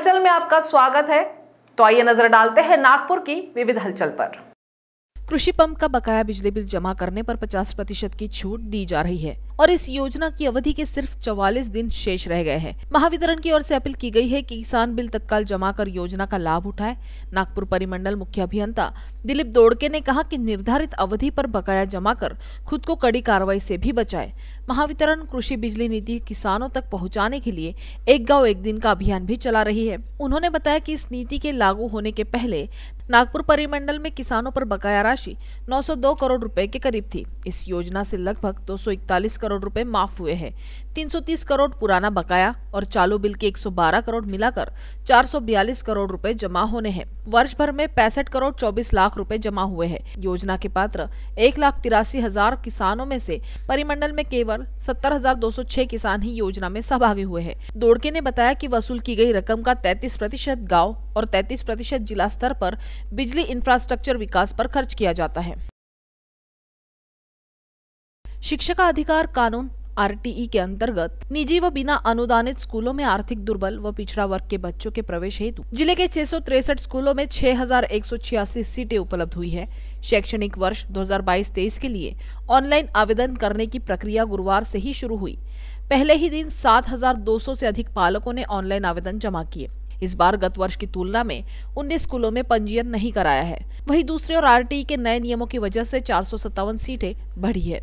हलचल में आपका स्वागत है तो आइए नजर डालते हैं नागपुर की विविध हलचल पर कृषि पंप का बकाया बिजली बिल जमा करने पर 50 प्रतिशत की छूट दी जा रही है और इस योजना की अवधि के सिर्फ चौवालीस दिन शेष रह गए हैं महावितरण की ओर से अपील की गई है कि किसान बिल तत्काल जमा कर योजना का लाभ उठाए नागपुर परिमंडल मुख्य अभियंता दिलीप दोड़के ने कहा कि निर्धारित अवधि पर बकाया जमा कर खुद को कड़ी कार्रवाई से भी बचाए महावितरण कृषि बिजली नीति किसानों तक पहुँचाने के लिए एक गाँव एक दिन का अभियान भी चला रही है उन्होंने बताया की इस नीति के लागू होने के पहले नागपुर परिमंडल में किसानों पर बकाया राशि 902 करोड़ रुपए के करीब थी इस योजना से लगभग 241 करोड़ करोड़ रुपए माफ हुए हैं 330 करोड़ पुराना बकाया और चालू बिल के 112 करोड़ मिलाकर 442 करोड़ रुपए जमा होने हैं वर्ष भर में पैंसठ करोड़ 24 लाख रुपए जमा हुए हैं योजना के पात्र एक लाख तिरासी हजार किसानों में से परिमंडल में केवल सत्तर हजार दो सौ छह किसान ही योजना में सहभागी हुए हैं दोड़के ने बताया की वसूल की गयी रकम का तैतीस प्रतिशत गाँव और तैतीस प्रतिशत जिला स्तर पर बिजली इंफ्रास्ट्रक्चर विकास पर खर्च किया जाता है शिक्षका अधिकार कानून आरटीई के अंतर्गत निजी व बिना अनुदानित स्कूलों में आर्थिक दुर्बल व पिछड़ा वर्ग के बच्चों के प्रवेश हेतु जिले के छह स्कूलों में छह सीटें उपलब्ध हुई है शैक्षणिक वर्ष 2022-23 के लिए ऑनलाइन आवेदन करने की प्रक्रिया गुरुवार से ही शुरू हुई पहले ही दिन 7,200 से अधिक पालकों ने ऑनलाइन आवेदन जमा किए इस बार गत वर्ष की तुलना में उन्नीस स्कूलों में पंजीयन नहीं कराया है वहीं दूसरे और आरटीई के नए नियमों की वजह से चार सीटें बढ़ी है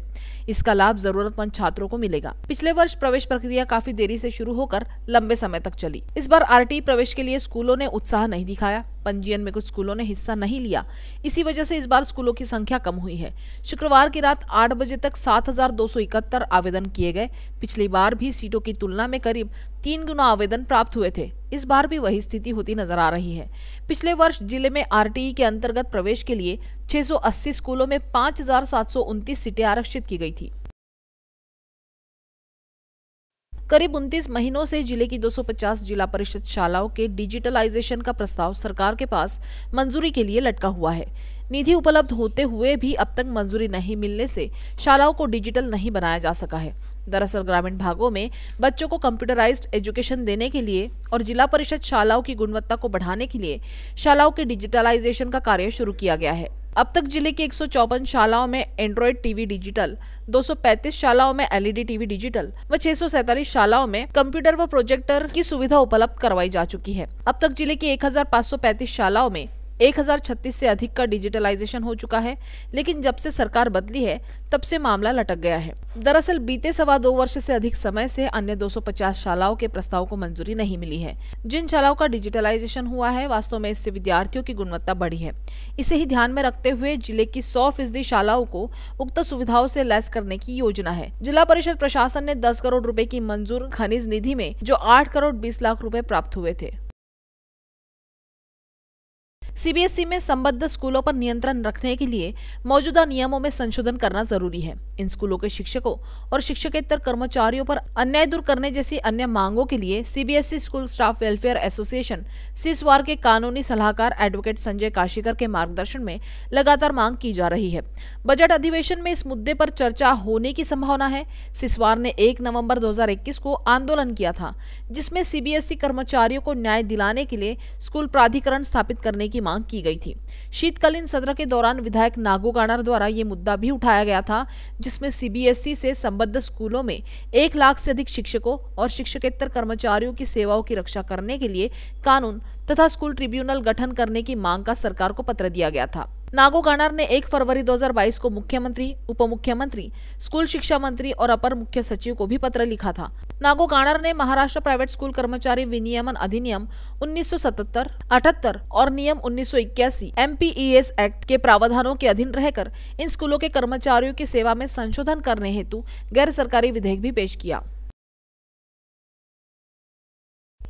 इसका लाभ जरूरतमंद छात्रों को मिलेगा पिछले वर्ष प्रवेश प्रक्रिया काफी देरी से शुरू होकर लंबे समय तक चली इस बार आर प्रवेश के लिए स्कूलों ने उत्साह नहीं दिखाया पंजीयन में कुछ स्कूलों ने हिस्सा नहीं लिया इसी वजह से इस बार स्कूलों की संख्या कम हुई है शुक्रवार की रात आठ बजे तक सात आवेदन किए गए पिछली बार भी सीटों की तुलना में करीब तीन गुना आवेदन प्राप्त हुए थे इस बार भी वही स्थिति होती नजर आ रही है पिछले वर्ष जिले में आरटीई के अंतर्गत प्रवेश के लिए 680 स्कूलों में पांच सीटें आरक्षित की गई थी करीब उनतीस महीनों से जिले की 250 जिला परिषद शालाओं के डिजिटलाइजेशन का प्रस्ताव सरकार के पास मंजूरी के लिए लटका हुआ है निधि उपलब्ध होते हुए भी अब तक मंजूरी नहीं मिलने से शालाओं को डिजिटल नहीं बनाया जा सका है दरअसल ग्रामीण भागों में बच्चों को कंप्यूटराइज्ड एजुकेशन देने के लिए और जिला परिषद शालाओं की गुणवत्ता को बढ़ाने के लिए शालाओं के डिजिटलाइजेशन का कार्य शुरू किया गया है अब तक जिले की एक शालाओं में एंड्रॉयड टीवी डिजिटल 235 शालाओं में एलईडी टीवी डिजिटल व छह शालाओं में कंप्यूटर व प्रोजेक्टर की सुविधा उपलब्ध करवाई जा चुकी है अब तक जिले की एक शालाओं में 1036 से अधिक का डिजिटलाइजेशन हो चुका है लेकिन जब से सरकार बदली है तब से मामला लटक गया है दरअसल बीते सवा दो वर्ष से अधिक समय से अन्य 250 शालाओं के प्रस्ताव को मंजूरी नहीं मिली है जिन शालाओं का डिजिटलाइजेशन हुआ है वास्तव में इससे विद्यार्थियों की गुणवत्ता बढ़ी है इसे ही ध्यान में रखते हुए जिले की सौ फीसदी शालाओं को उक्त सुविधाओं से लैस करने की योजना है जिला परिषद प्रशासन ने दस करोड़ रूपए की मंजूर खनिज निधि में जो आठ करोड़ बीस लाख रूपए प्राप्त हुए थे सीबीएसई में संबद्ध स्कूलों पर नियंत्रण रखने के लिए मौजूदा नियमों में संशोधन करना जरूरी है इन स्कूलों के शिक्षकों और शिक्षकेतर कर्मचारियों पर अन्याय दूर करने जैसी अन्य मांगों के लिए CBSE school staff welfare association सिसवार के कानूनी सलाहकार एडवोकेट संजय काशीकर के मार्गदर्शन में लगातार मांग की जा रही है बजट अधिवेशन में इस मुद्दे पर चर्चा होने की संभावना है सिसवार ने एक नवम्बर दो को आंदोलन किया था जिसमें सीबीएसई कर्मचारियों को न्याय दिलाने के लिए स्कूल प्राधिकरण स्थापित करने की मांग की गई थी शीतकालीन सत्र के दौरान विधायक नागो गाणर द्वारा ये मुद्दा भी उठाया गया था जिसमें सीबीएसई से संबद्ध स्कूलों में एक लाख से अधिक शिक्षकों और शिक्षकेतर कर्मचारियों की सेवाओं की रक्षा करने के लिए कानून तथा स्कूल ट्रिब्यूनल गठन करने की मांग का सरकार को पत्र दिया गया था नागो गणार ने 1 फरवरी 2022 को मुख्यमंत्री उप मुख्यमंत्री स्कूल शिक्षा मंत्री और अपर मुख्य सचिव को भी पत्र लिखा था नागो गणार ने महाराष्ट्र प्राइवेट स्कूल कर्मचारी विनियमन अधिनियम 1977, 78 और नियम 1981 एमपीईएस एक्ट के प्रावधानों के अधीन रहकर इन स्कूलों के कर्मचारियों की सेवा में संशोधन करने हेतु गैर सरकारी विधेयक भी पेश किया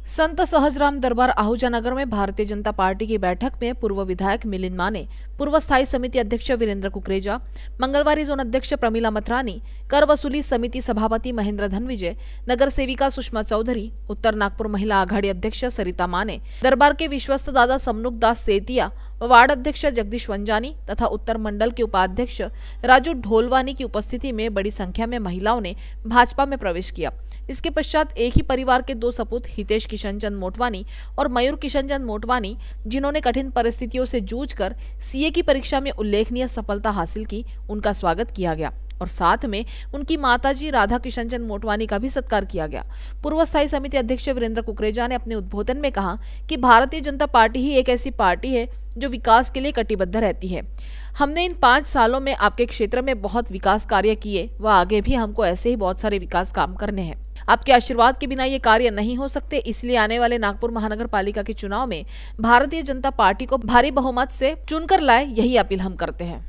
संत सहजराम दरबार आहूजा नगर में भारतीय जनता पार्टी की बैठक में पूर्व विधायक मिलिन माने पूर्व स्थायी समिति अध्यक्ष वीरेंद्र कुकरेजा मंगलवारी जोन अध्यक्ष प्रमिला मथरानी कर वसूली समिति सभापति महेंद्र धनविजय नगर सेविका सुषमा चौधरी उत्तर नागपुर महिला आघाडी अध्यक्ष सरिता माने दरबार के विश्वस्त दादा दास सेतिया वार्ड अध्यक्ष जगदीश वंजानी तथा उत्तर मंडल के उपाध्यक्ष राजू ढोलवानी की उपस्थिति में बड़ी संख्या में महिलाओं ने भाजपा में प्रवेश किया इसके पश्चात एक ही परिवार के दो सपूत हितेश किशनचंद मोटवानी और मयूर किशनचंद मोटवानी जिन्होंने कठिन परिस्थितियों से जूझकर सीए की परीक्षा में उल्लेखनीय सफलता हासिल की उनका स्वागत किया गया और साथ में उनकी माताजी राधा किशन चंद मोटवानी का भी सत्कार किया गया पूर्व स्थायी समिति अध्यक्ष वीरेंद्र कुकरेजा ने अपने उद्बोधन में कहा कि भारतीय जनता पार्टी ही एक ऐसी पार्टी है जो विकास के लिए कटिबद्ध रहती है हमने इन पाँच सालों में आपके क्षेत्र में बहुत विकास कार्य किए व आगे भी हमको ऐसे ही बहुत सारे विकास काम करने हैं आपके आशीर्वाद के बिना ये कार्य नहीं हो सकते इसलिए आने वाले नागपुर महानगर पालिका के चुनाव में भारतीय जनता पार्टी को भारी बहुमत से चुनकर लाए यही अपील हम करते हैं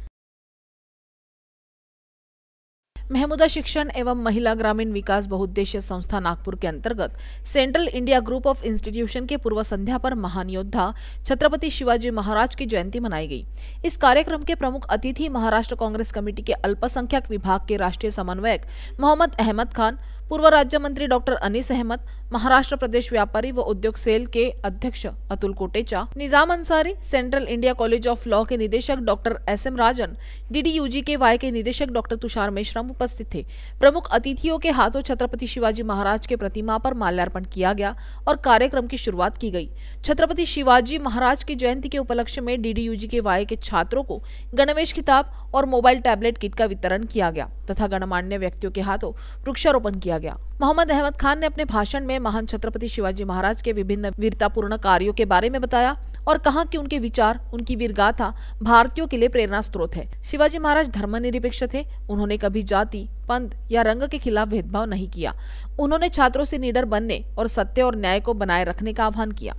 महमूदा शिक्षण एवं महिला ग्रामीण विकास बहुउद्देशीय संस्था नागपुर के अंतर्गत central India group of institution के पूर्व संध्या पर महान योद्धा छत्रपति शिवाजी महाराज की जयंती मनाई गई इस कार्यक्रम के प्रमुख अतिथि महाराष्ट्र कांग्रेस कमेटी के अल्पसंख्यक विभाग के राष्ट्रीय समन्वयक मोहम्मद अहमद खान पूर्व राज्य मंत्री डॉक्टर अनिस अहमद महाराष्ट्र प्रदेश व्यापारी व उद्योग सेल के अध्यक्ष Atul Kotecha Nizam Ansari central India college of law के निदेशक doctor S M Rajan DDUG के वाई के निदेशक डॉक्टर तुषार मेश्रम उपस्थित थे प्रमुख अतिथियों के हाथों छत्रपति शिवाजी महाराज के प्रतिमा पर माल्यार्पण किया गया और कार्यक्रम की शुरुआत की गई छत्रपति शिवाजी महाराज की जयंती के उपलक्ष्य में डीडीयूजी के वाई के छात्रों को गणवेश किताब और मोबाइल टैबलेट किट का वितरण किया गया तथा गणमान्य व्यक्तियों के हाथों वृक्षारोपण किया किया गया मोहम्मद अहमद खान ने अपने भाषण में महान छत्रपति शिवाजी महाराज के विभिन्न वीरतापूर्ण कार्यों के बारे में बताया और कहा कि उनके विचार उनकी वीरगाथा भारतीयों के लिए प्रेरणा स्रोत है शिवाजी महाराज धर्मनिरपेक्ष थे उन्होंने कभी जाति पंथ या रंग के खिलाफ भेदभाव नहीं किया उन्होंने छात्रों से निडर बनने और सत्य और न्याय को बनाए रखने का आह्वान किया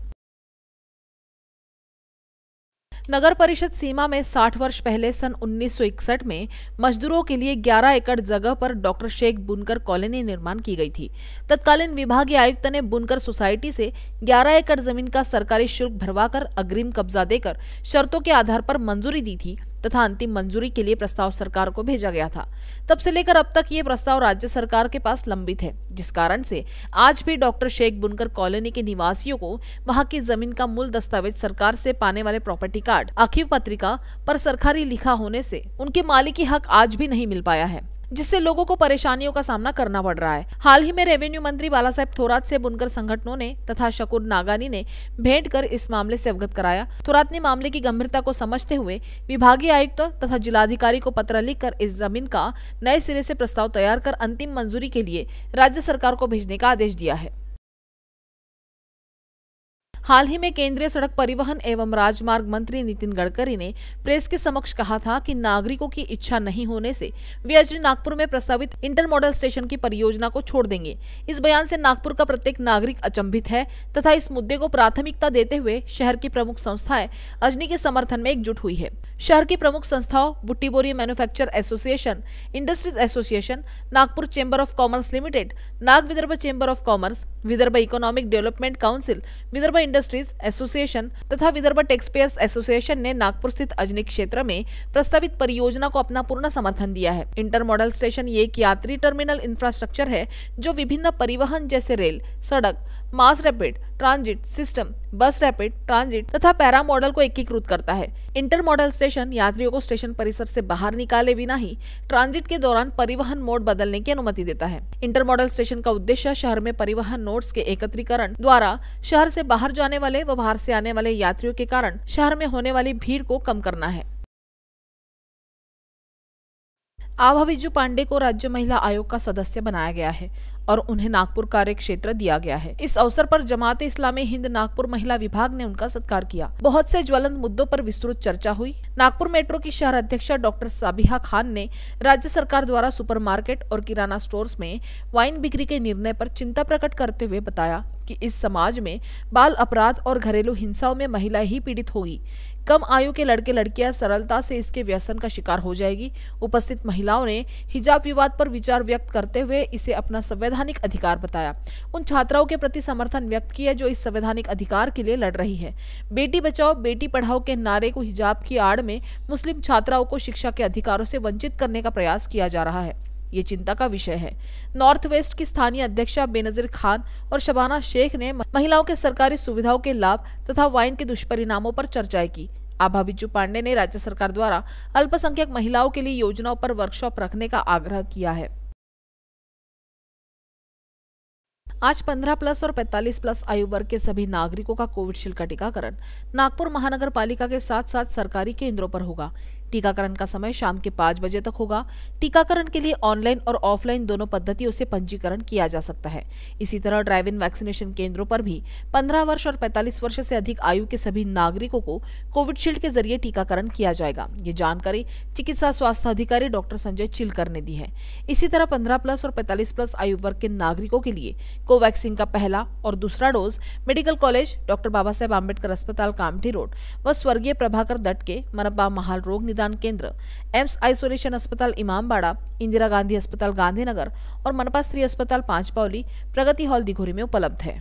नगर परिषद सीमा में 60 वर्ष पहले सन 1961 में मजदूरों के लिए 11 एकड़ जगह पर डॉक्टर शेख बुनकर कॉलोनी निर्माण की गई थी तत्कालीन विभागीय आयुक्त ने बुनकर सोसाइटी से 11 एकड़ जमीन का सरकारी शुल्क भरवाकर अग्रिम कब्जा देकर शर्तों के आधार पर मंजूरी दी थी तथा अंतिम मंजूरी के लिए प्रस्ताव सरकार को भेजा गया था तब से लेकर अब तक ये प्रस्ताव राज्य सरकार के पास लंबित है जिस कारण से आज भी डॉक्टर शेख बुनकर कॉलोनी के निवासियों को वहाँ की जमीन का मूल दस्तावेज सरकार से पाने वाले प्रॉपर्टी कार्ड आखिर पत्रिका पर सरकारी लिखा होने से उनके मालिकी हक आज भी नहीं मिल पाया है जिससे लोगों को परेशानियों का सामना करना पड़ रहा है हाल ही में रेवेन्यू मंत्री बाला साहेब थोरात से बुनकर संगठनों ने तथा शकुर नागानी ने भेंट कर इस मामले से अवगत कराया थोरात ने मामले की गंभीरता को समझते हुए विभागीय आयुक्त तथा जिलाधिकारी को पत्र लिखकर इस जमीन का नए सिरे से प्रस्ताव तैयार कर अंतिम मंजूरी के लिए राज्य सरकार को भेजने का आदेश दिया है हाल ही में केंद्रीय सड़क परिवहन एवं राजमार्ग मंत्री नितिन गडकरी ने प्रेस के समक्ष कहा था कि नागरिकों की इच्छा नहीं होने से वे अजनी नागपुर में प्रस्तावित इंटर मॉडल स्टेशन की परियोजना को छोड़ देंगे इस बयान से नागपुर का प्रत्येक नागरिक अचंभित है तथा इस मुद्दे को प्राथमिकता देते हुए शहर की प्रमुख संस्थाएं अजनी के समर्थन में एकजुट हुई है शहर की प्रमुख संस्थाओं Butibori manufacture association industries association Nagpur chamber of commerce limited Nag Vidarbha chamber of commerce Vidarbha economic development council Vidarbha industries association तथा विदर्भ टेक्सपेयर्स एसोसिएशन ने नागपुर स्थित अजनी क्षेत्र में प्रस्तावित परियोजना को अपना पूर्ण समर्थन दिया है इंटर मॉडल स्टेशन ये एक यात्री टर्मिनल इंफ्रास्ट्रक्चर है जो विभिन्न परिवहन जैसे रेल सड़क mass rapid transit system bus rapid transit तथा पैरा मॉडल को एकीकृत करता है इंटर मॉडल स्टेशन यात्रियों को स्टेशन परिसर से बाहर निकाले बिना ही ट्रांजिट के दौरान परिवहन मोड बदलने की अनुमति देता है इंटर मॉडल स्टेशन का उद्देश्य शहर में परिवहन नोड्स के एकत्रीकरण द्वारा शहर से बाहर जाने वाले व बाहर से आने वाले यात्रियों के कारण शहर में होने वाली भीड़ को कम करना है आभा विजू पांडे को राज्य महिला आयोग का सदस्य बनाया गया है और उन्हें नागपुर कार्य क्षेत्र दिया गया है इस अवसर पर जमात इस्लामी हिंद नागपुर महिला विभाग ने उनका सत्कार किया बहुत से ज्वलंत मुद्दों पर विस्तृत चर्चा हुई नागपुर मेट्रो की शहर अध्यक्ष डॉक्टर साबिहा खान ने राज्य सरकार द्वारा सुपरमार्केट और किराना स्टोर्स में वाइन बिक्री के निर्णय पर चिंता प्रकट करते हुए बताया कि इस समाज में बाल अपराध और घरेलू हिंसाओं में महिला ही पीड़ित होगी कम आयु के लड़के लड़कियां सरलता से इसके व्यसन का शिकार हो जाएगी उपस्थित महिलाओं ने हिजाब विवाद पर विचार व्यक्त करते हुए इसे अपना संवैधानिक अधिकार बताया उन छात्राओं के प्रति समर्थन व्यक्त किया जो इस संवैधानिक अधिकार के लिए लड़ रही है बेटी बचाओ बेटी पढ़ाओ के नारे को हिजाब की आड़ में मुस्लिम छात्राओं को शिक्षा के अधिकारों से वंचित करने का प्रयास किया जा रहा है ये चिंता का विषय है नॉर्थ वेस्ट की स्थानीय अध्यक्षा बेनजीर खान और शबाना शेख ने महिलाओं के सरकारी सुविधाओं के लाभ तथा वाइन के दुष्परिणामों पर चर्चाएं की आभा बिजू पांडे ने राज्य सरकार द्वारा अल्पसंख्यक महिलाओं के लिए योजनाओं पर वर्कशॉप रखने का आग्रह किया है आज 15 प्लस और 45 प्लस आयु वर्ग के सभी नागरिकों का कोविडशील्ड का टीकाकरण नागपुर महानगर पालिका के साथ साथ सरकारी केंद्रों पर होगा टीकाकरण का समय शाम के पाँच बजे तक होगा टीकाकरण के लिए ऑनलाइन और ऑफलाइन दोनों पद्धतियों से पंजीकरण किया जा सकता है इसी तरह ड्राइव इन वैक्सीनेशन केंद्रों पर भी पंद्रह वर्ष और पैंतालीस वर्ष से अधिक आयु के सभी नागरिकों को कोविडशील्ड के जरिए टीकाकरण किया जाएगा ये जानकारी चिकित्सा स्वास्थ्य अधिकारी डॉक्टर संजय चिलकर ने दी है इसी तरह पंद्रह प्लस और पैंतालीस प्लस आयु वर्ग के नागरिकों के लिए कोवैक्सीन का पहला और दूसरा dose medical college doctor Baba Saheb Ambedkar अस्पताल कामठी रोड व स्वर्गीय प्रभाकर दट के मनपा महाल रोग निदान केंद्र एम्स आइसोलेशन अस्पताल इमामबाड़ा इंदिरा गांधी अस्पताल गांधीनगर और मनपा स्त्री अस्पताल पांचपावली प्रगति हॉल दिघोरी में उपलब्ध है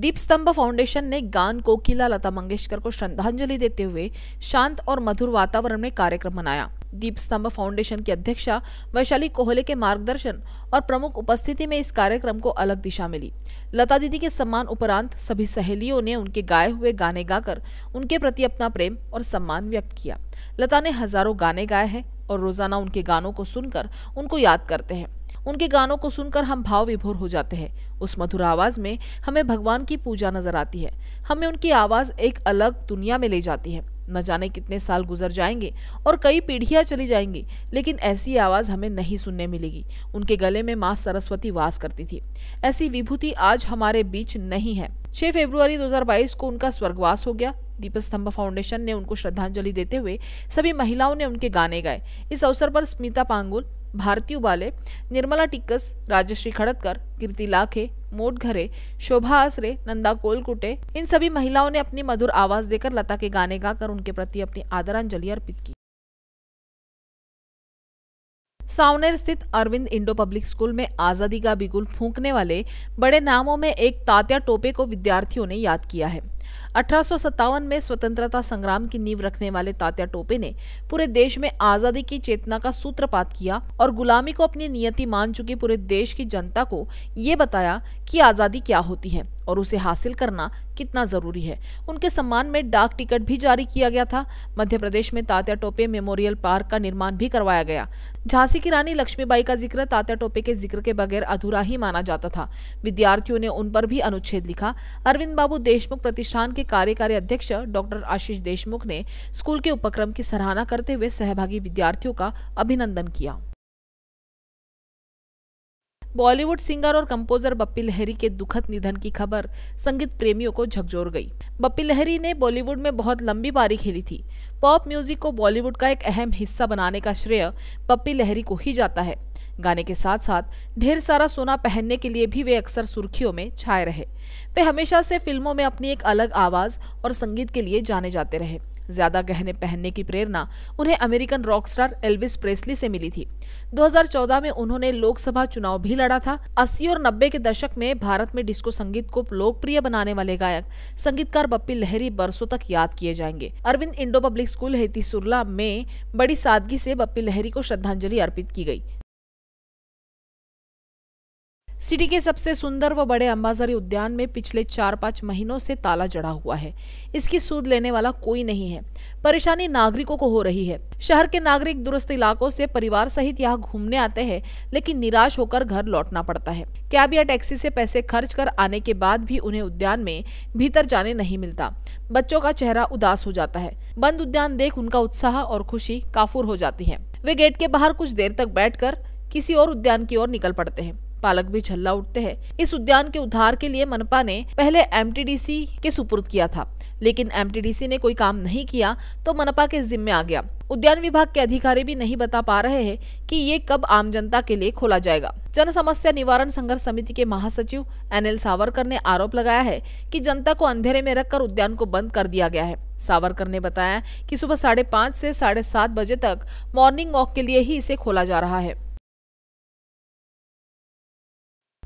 दीप स्तंभ फाउंडेशन ने गान कोकिला लता मंगेशकर को श्रद्धांजलि देते हुए शांत और मधुर वातावरण में कार्यक्रम मनाया दीप स्तंभ फाउंडेशन की अध्यक्षा वैशाली कोहले के मार्गदर्शन और प्रमुख उपस्थिति में इस कार्यक्रम को अलग दिशा मिली लता दीदी के सम्मान उपरांत सभी सहेलियों ने उनके गाए हुए गाने गाकर उनके प्रति अपना प्रेम और सम्मान व्यक्त किया लता ने हजारों गाने गाए हैं और रोजाना उनके गानों को सुनकर उनको याद करते हैं उनके गानों को सुनकर हम भाव विभोर हो जाते हैं उस मधुर आवाज में हमें भगवान की पूजा नजर आती है हमें उनकी आवाज एक अलग दुनिया में ले जाती है न जाने कितने साल गुजर जाएंगे और कई पीढ़ियां चली जाएंगी लेकिन ऐसी आवाज हमें नहीं सुनने मिलेगी उनके गले में माँ सरस्वती वास करती थी ऐसी विभूति आज हमारे बीच नहीं है 6 फरवरी 2022 को उनका स्वर्गवास हो गया दीपस्तंभ फाउंडेशन ने उनको श्रद्धांजलि देते हुए सभी महिलाओं ने उनके गाने गाए इस अवसर पर स्मिता पांगुल भारती उबाले निर्मला टिक्कस राजश्री खड़तकर कीर्ति लाखे मोटघरे शोभा आसरे नंदा कोलकुटे इन सभी महिलाओं ने अपनी मधुर आवाज देकर लता के गाने गाकर उनके प्रति अपनी आदरांजलि अर्पित की सावनेर स्थित अरविंद इंडो पब्लिक स्कूल में आजादी का बिगुल फूंकने वाले बड़े नामों में एक तात्या टोपे को विद्यार्थियों ने याद किया है अठारह में स्वतंत्रता संग्राम की नींव रखने वाले तात्या टोपे ने पूरे देश में आजादी की चेतना का सूत्रपात किया और गुलामी को अपनी नियति मान चुकी पूरे देश की जनता को ये बताया कि आजादी क्या होती है और उसे हासिल करना कितना जरूरी है उनके सम्मान में डाक टिकट भी जारी किया गया था मध्य प्रदेश में तात्या टोपे मेमोरियल पार्क का निर्माण भी करवाया गया झांसी की रानी लक्ष्मीबाई का जिक्र तात्या टोपे के जिक्र के बगैर अधूरा ही माना जाता था विद्यार्थियों ने उन पर भी अनुच्छेद लिखा अरविंद बाबू देशमुख प्रतिष्ठा प्रतिष्ठान के कार्यकारी अध्यक्ष डॉक्टर आशीष देशमुख ने स्कूल के उपक्रम की सराहना करते हुए सहभागी विद्यार्थियों का अभिनंदन किया बॉलीवुड सिंगर और कंपोजर बप्पी लहरी के दुखद निधन की खबर संगीत प्रेमियों को झकझोर गई बप्पी लहरी ने बॉलीवुड में बहुत लंबी पारी खेली थी पॉप म्यूजिक को बॉलीवुड का एक अहम हिस्सा बनाने का श्रेय बप्पी लहरी को ही जाता है गाने के साथ साथ ढेर सारा सोना पहनने के लिए भी वे अक्सर सुर्खियों में छाए रहे वे हमेशा से फिल्मों में अपनी एक अलग आवाज और संगीत के लिए जाने जाते रहे ज्यादा गहने पहनने की प्रेरणा उन्हें American rock star Elvis Presley से मिली थी 2014 में उन्होंने लोकसभा चुनाव भी लड़ा था अस्सी और नब्बे के दशक में भारत में डिस्को संगीत को लोकप्रिय बनाने वाले गायक संगीतकार बप्पी लहरी बरसों तक याद किए जाएंगे Arvind Indo public school Heti Surla में बड़ी सादगी से बप्पी लहरी को श्रद्धांजलि अर्पित की गई सिटी के सबसे सुंदर व बड़े अम्बाजरी उद्यान में पिछले चार पाँच महीनों से ताला जड़ा हुआ है इसकी सूद लेने वाला कोई नहीं है परेशानी नागरिकों को हो रही है शहर के नागरिक दुरुस्त इलाकों से परिवार सहित यहाँ घूमने आते हैं लेकिन निराश होकर घर लौटना पड़ता है कैब या टैक्सी से पैसे खर्च कर आने के बाद भी उन्हें उद्यान में भीतर जाने नहीं मिलता बच्चों का चेहरा उदास हो जाता है बंद उद्यान देख उनका उत्साह और खुशी काफूर हो जाती है वे गेट के बाहर कुछ देर तक बैठकर किसी और उद्यान की ओर निकल पड़ते हैं पालक भी झल्ला उठते हैं इस उद्यान के उद्धार के लिए मनपा ने पहले एमटीडीसी के सुपुर्द किया था लेकिन एमटीडीसी ने कोई काम नहीं किया तो मनपा के जिम्मे आ गया उद्यान विभाग के अधिकारी भी नहीं बता पा रहे हैं कि ये कब आम जनता के लिए खोला जाएगा जन समस्या निवारण संघर्ष समिति के महासचिव एन एल सावरकर ने आरोप लगाया है कि जनता को अंधेरे में रखकर उद्यान को बंद कर दिया गया है सावरकर ने बताया कि सुबह साढ़े पाँच से साढ़े सात बजे तक मॉर्निंग वॉक के लिए ही इसे खोला जा रहा है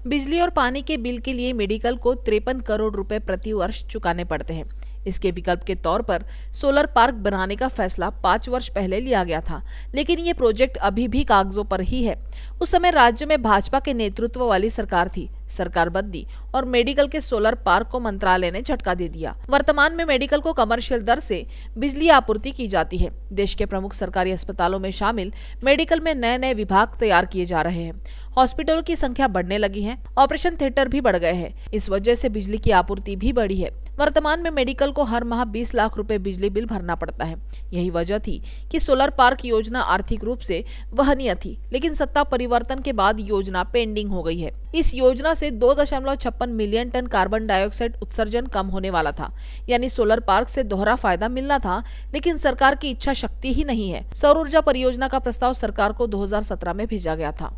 बिजली और पानी के बिल के लिए मेडिकल को तिरपन करोड़ रुपए प्रति वर्ष चुकाने पड़ते हैं इसके विकल्प के तौर पर सोलर पार्क बनाने का फैसला पाँच वर्ष पहले लिया गया था लेकिन ये प्रोजेक्ट अभी भी कागजों पर ही है उस समय राज्य में भाजपा के नेतृत्व वाली सरकार थी सरकार बंदी और मेडिकल के सोलर पार्क को मंत्रालय ने झटका दे दिया वर्तमान में मेडिकल को कमर्शियल दर से बिजली आपूर्ति की जाती है देश के प्रमुख सरकारी अस्पतालों में शामिल मेडिकल में नए नए विभाग तैयार किए जा रहे हैं हॉस्पिटलों की संख्या बढ़ने लगी है ऑपरेशन थिएटर भी बढ़ गए हैं इस वजह से बिजली की आपूर्ति भी बढ़ी है वर्तमान में मेडिकल को हर माह 20 लाख रुपए बिजली बिल भरना पड़ता है यही वजह थी कि सोलर पार्क योजना आर्थिक रूप से वहनीय थी लेकिन सत्ता परिवर्तन के बाद योजना पेंडिंग हो गई है इस योजना से दो दशमलव छप्पन मिलियन टन कार्बन डाइऑक्साइड उत्सर्जन कम होने वाला था यानी सोलर पार्क से दोहरा फायदा मिलना था लेकिन सरकार की इच्छा शक्ति ही नहीं है सौर ऊर्जा परियोजना का प्रस्ताव सरकार को 2017 में भेजा गया था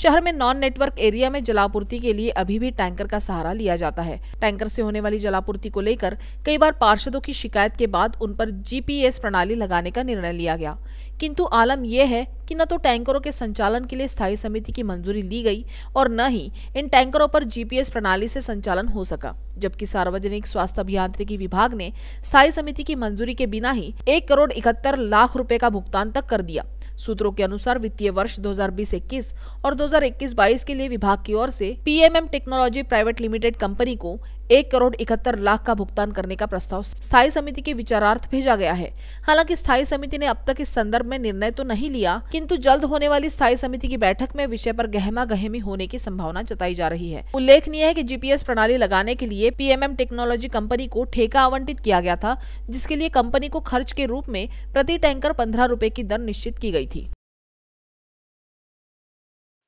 शहर में नॉन नेटवर्क एरिया में जलापूर्ति के लिए अभी भी टैंकर का सहारा लिया जाता है टैंकर से होने वाली जलापूर्ति को लेकर कई बार पार्षदों की शिकायत के बाद उन पर जीपीएस प्रणाली लगाने का निर्णय लिया गया किंतु आलम यह है कि न तो टैंकरों के संचालन के लिए स्थायी समिति की मंजूरी ली गई और न ही इन टैंकरों पर जीपीएस प्रणाली से संचालन हो सका जबकि सार्वजनिक स्वास्थ्य अभियांत्रिकी विभाग ने स्थायी समिति की मंजूरी के बिना ही एक करोड़ इकहत्तर लाख रुपए का भुगतान तक कर दिया सूत्रों के अनुसार वित्तीय वर्ष 2020-21 और 2021-22 के लिए विभाग की ओर से PMM technology private limited company को एक करोड़ इकहत्तर लाख का भुगतान करने का प्रस्ताव स्थायी समिति के विचारार्थ भेजा गया है हालांकि स्थायी समिति ने अब तक इस संदर्भ में निर्णय तो नहीं लिया किंतु जल्द होने वाली स्थायी समिति की बैठक में विषय पर गहमा गहमी होने की संभावना जताई जा रही है उल्लेखनीय है की जीपीएस प्रणाली लगाने के लिए पीएमएम टेक्नोलॉजी कंपनी को ठेका आवंटित किया गया था जिसके लिए कंपनी को खर्च के रूप में प्रति टैंकर पंद्रह रूपए की दर निश्चित की गयी थी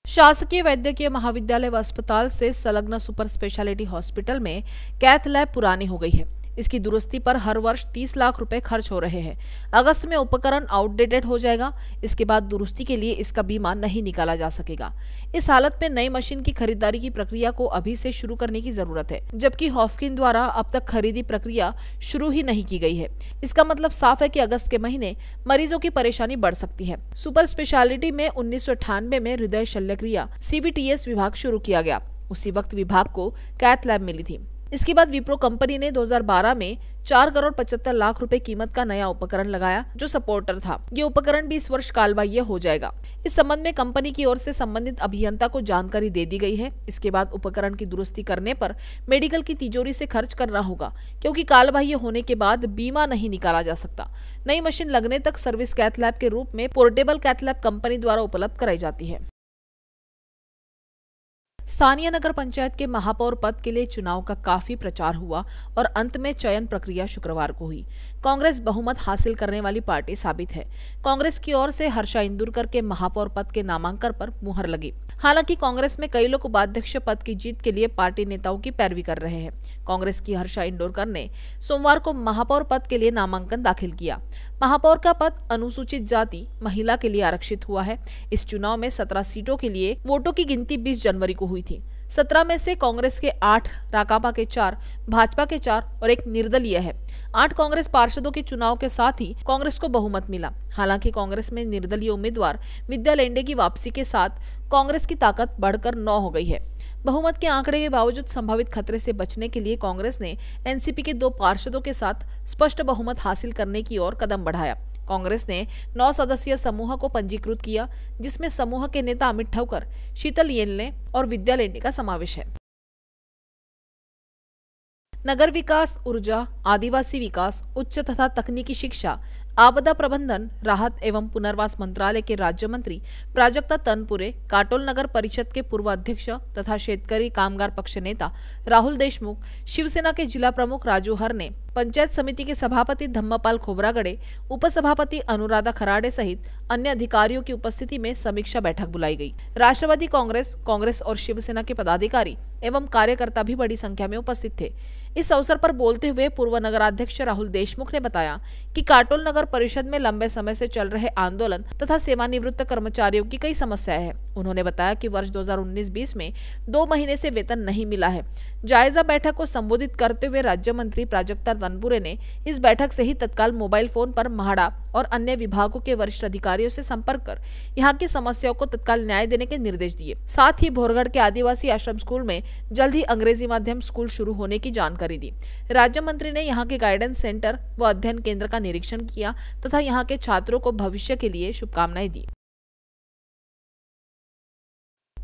शासकीय वैद्यकीय महाविद्यालय व अस्पताल से संलग्न सुपर स्पेशलिटी हॉस्पिटल में कैथ लैब पुरानी हो गई है इसकी दुरुस्ती पर हर वर्ष 30 लाख रुपए खर्च हो रहे हैं अगस्त में उपकरण आउटडेटेड हो जाएगा इसके बाद दुरुस्ती के लिए इसका बीमा नहीं निकाला जा सकेगा इस हालत में नई मशीन की खरीदारी की प्रक्रिया को अभी से शुरू करने की जरूरत है जबकि हॉफकिन द्वारा अब तक खरीदी प्रक्रिया शुरू ही नहीं की गई है इसका मतलब साफ है की अगस्त के महीने मरीजों की परेशानी बढ़ सकती है सुपर स्पेशलिटी में उन्नीस में हृदय शल्यक्रिया सीबीटीएस विभाग शुरू किया गया उसी वक्त विभाग को कैथ लैब मिली थी इसके बाद विप्रो कंपनी ने 2012 में चार करोड़ पचहत्तर लाख रुपए कीमत का नया उपकरण लगाया जो सपोर्टर था ये उपकरण भी इस वर्ष कालबाह्य हो जाएगा इस संबंध में कंपनी की ओर से संबंधित अभियंता को जानकारी दे दी गई है इसके बाद उपकरण की दुरुस्ती करने पर मेडिकल की तिजोरी से खर्च करना होगा क्योंकि कालबाह्य होने के बाद बीमा नहीं निकाला जा सकता नई मशीन लगने तक सर्विस कैथलैब के रूप में पोर्टेबल कैथलैब कंपनी द्वारा उपलब्ध कराई जाती है स्थानीय नगर पंचायत के महापौर पद के लिए चुनाव का काफी प्रचार हुआ और अंत में चयन प्रक्रिया शुक्रवार को हुई कांग्रेस बहुमत हासिल करने वाली पार्टी साबित है कांग्रेस की ओर से हर्षा इंदुरकर के महापौर पद के नामांकन पर मुहर लगी हालांकि कांग्रेस में कई लोग उपाध्यक्ष पद की जीत के लिए पार्टी नेताओं की पैरवी कर रहे हैं कांग्रेस की हर्षा इंडोरकर ने सोमवार को महापौर पद के लिए नामांकन दाखिल किया महापौर का पद अनुसूचित जाति महिला के लिए आरक्षित हुआ है इस चुनाव में सत्रह सीटों के लिए वोटों की गिनती बीस जनवरी को हुई थी सत्रह में से कांग्रेस के आठ राकापा के चार भाजपा के चार और एक निर्दलीय है आठ कांग्रेस पार्षदों के चुनाव के साथ ही कांग्रेस को बहुमत मिला हालांकि कांग्रेस में निर्दलीय उम्मीदवार विद्या लेंडे की वापसी के साथ कांग्रेस की ताकत बढ़कर नौ हो गई है बहुमत के आंकड़े के बावजूद संभावित खतरे से बचने के लिए कांग्रेस ने एनसीपी के दो पार्षदों के साथ स्पष्ट बहुमत हासिल करने की ओर कदम बढ़ाया कांग्रेस ने नौ सदस्यीय समूह को पंजीकृत किया जिसमें समूह के नेता अमित ठवकर शीतल येलने और विद्या लेंडे का समावेश है नगर विकास ऊर्जा आदिवासी विकास उच्च तथा तकनीकी शिक्षा आपदा प्रबंधन राहत एवं पुनर्वास मंत्रालय के राज्य मंत्री प्राजक्ता तनपुरे काटोल नगर परिषद के पूर्व अध्यक्ष तथा शेतकरी कामगार पक्ष नेता राहुल देशमुख शिवसेना के जिला प्रमुख राजू हर ने पंचायत समिति के सभापति धम्मपाल खोबरागड़े उपसभापति अनुराधा खराड़े सहित अन्य अधिकारियों की उपस्थिति में समीक्षा बैठक बुलाई गई राष्ट्रवादी कांग्रेस कांग्रेस और शिवसेना के पदाधिकारी एवं कार्यकर्ता भी बड़ी संख्या में उपस्थित थे इस अवसर पर बोलते हुए पूर्व नगराध्यक्ष राहुल देशमुख ने बताया कि काटोल नगर परिषद में लंबे समय से चल रहे आंदोलन तथा सेवानिवृत्त कर्मचारियों की कई समस्याएं हैं उन्होंने बताया कि वर्ष 2019-20 में दो महीने से वेतन नहीं मिला है जायजा बैठक को संबोधित करते हुए राज्य मंत्री प्राजक्ता तनपुरे ने इस बैठक से ही तत्काल मोबाइल फोन पर महाड़ा और अन्य विभागों के वरिष्ठ अधिकारियों से संपर्क कर यहाँ की समस्याओं को तत्काल न्याय देने के निर्देश दिए साथ ही भोरगढ़ के आदिवासी आश्रम स्कूल में जल्द ही अंग्रेजी माध्यम स्कूल शुरू होने की जानकारी दी राज्य मंत्री ने यहाँ के गाइडेंस सेंटर व अध्ययन केंद्र का निरीक्षण किया तथा यहाँ के छात्रों को भविष्य के लिए शुभकामनाएं दी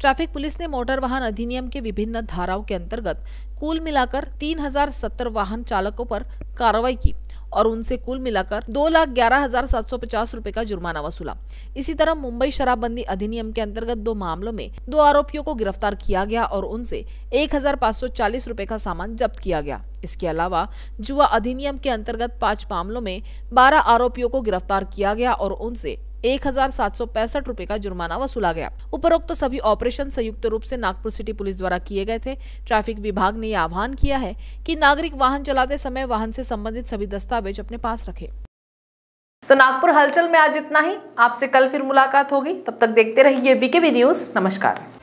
ट्रैफिक पुलिस ने मोटर वाहन अधिनियम के विभिन्न धाराओं के अंतर्गत कुल मिलाकर 3070 वाहन चालकों पर कार्रवाई की और उनसे कुल मिलाकर दो लाख ग्यारह हजार सात सौ पचास रूपए का जुर्माना वसूला इसी तरह मुंबई शराबबंदी अधिनियम के अंतर्गत दो मामलों में दो आरोपियों को गिरफ्तार किया गया और उनसे एक हजार पाँच सौ चालीस रूपए का सामान जब्त किया गया इसके अलावा जुआ अधिनियम के अंतर्गत पांच मामलों में बारह आरोपियों को गिरफ्तार किया गया और उनसे एक रूपए का जुर्माना वसूला गया उपरोक्त सभी ऑपरेशन संयुक्त रूप से नागपुर सिटी पुलिस द्वारा किए गए थे ट्रैफिक विभाग ने यह आह्वान किया है कि नागरिक वाहन चलाते समय वाहन से संबंधित सभी दस्तावेज अपने पास रखे तो नागपुर हलचल में आज इतना ही आपसे कल फिर मुलाकात होगी तब तक देखते रहिए वीके न्यूज नमस्कार